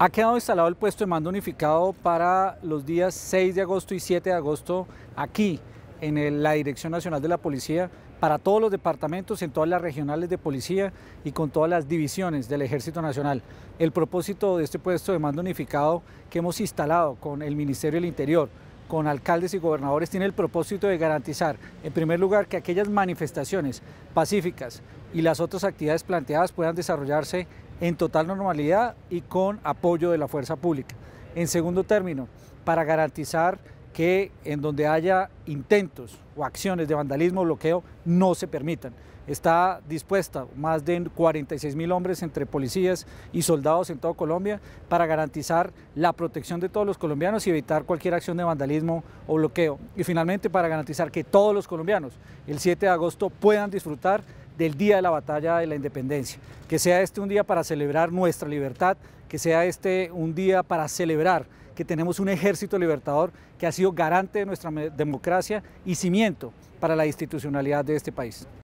Ha quedado instalado el puesto de mando unificado para los días 6 de agosto y 7 de agosto aquí en la Dirección Nacional de la Policía para todos los departamentos, en todas las regionales de policía y con todas las divisiones del Ejército Nacional. El propósito de este puesto de mando unificado que hemos instalado con el Ministerio del Interior, con alcaldes y gobernadores tiene el propósito de garantizar, en primer lugar, que aquellas manifestaciones pacíficas y las otras actividades planteadas puedan desarrollarse en total normalidad y con apoyo de la fuerza pública. En segundo término, para garantizar que en donde haya intentos o acciones de vandalismo o bloqueo no se permitan. Está dispuesta más de 46 mil hombres entre policías y soldados en toda Colombia para garantizar la protección de todos los colombianos y evitar cualquier acción de vandalismo o bloqueo. Y finalmente para garantizar que todos los colombianos el 7 de agosto puedan disfrutar del día de la batalla de la independencia. Que sea este un día para celebrar nuestra libertad, que sea este un día para celebrar que tenemos un ejército libertador que ha sido garante de nuestra democracia y cimiento para la institucionalidad de este país.